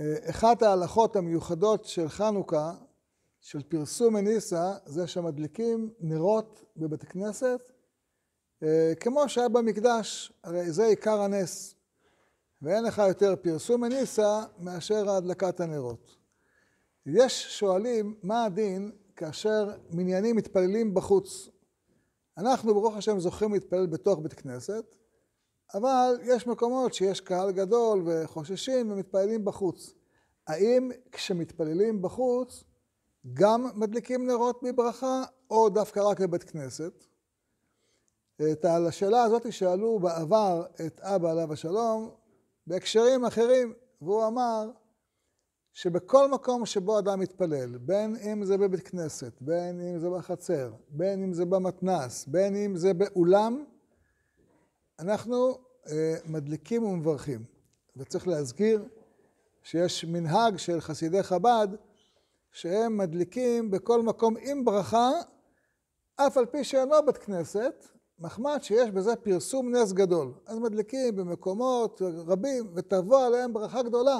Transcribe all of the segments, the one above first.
אה, אחת ההלכות המיוחדות של חנוכה, של פרסום מניסה, זה שמדליקים נרות בבית הכנסת, אה, כמו שהיה במקדש, הרי זה עיקר הנס. ואין לך יותר פרסום מניסה מאשר הדלקת הנרות. יש שואלים מה הדין כאשר מניינים מתפללים בחוץ. אנחנו ברוך השם זוכים להתפלל בתוך בית כנסת, אבל יש מקומות שיש קהל גדול וחוששים ומתפללים בחוץ. האם כשמתפללים בחוץ גם מדליקים נרות מברכה או דווקא רק לבית כנסת? את השאלה הזאת שאלו בעבר את אבא עליו השלום בהקשרים אחרים, והוא אמר שבכל מקום שבו אדם מתפלל, בין אם זה בבית כנסת, בין אם זה בחצר, בין אם זה במתנ"ס, בין אם זה באולם, אנחנו אה, מדליקים ומברכים, וצריך להזכיר שיש מנהג של חסידי חב"ד שהם מדליקים בכל מקום עם ברכה, אף על פי שאינו לא בית כנסת, מחמד שיש בזה פרסום נס גדול. אז מדליקים במקומות רבים, ותבוא עליהם ברכה גדולה.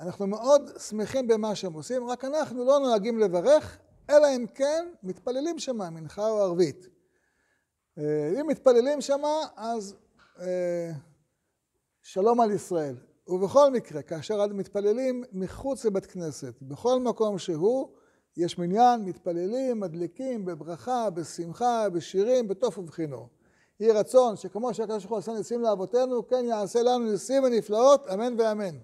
אנחנו מאוד שמחים במה שהם עושים, רק אנחנו לא נוהגים לברך, אלא אם כן מתפללים שמה, מנחה או ערבית. אה, אם מתפללים שמה, אז אה, שלום על ישראל. ובכל מקרה, כאשר מתפללים מחוץ לבית כנסת, בכל מקום שהוא, יש מניין, מתפללים, מדליקים, בברכה, בשמחה, בשירים, בתוף ובחינו. יהי רצון שכמו שהקדוש ברוך הוא עשה ניסים לאבותינו, כן יעשה לנו ניסים ונפלאות, אמן ואמן.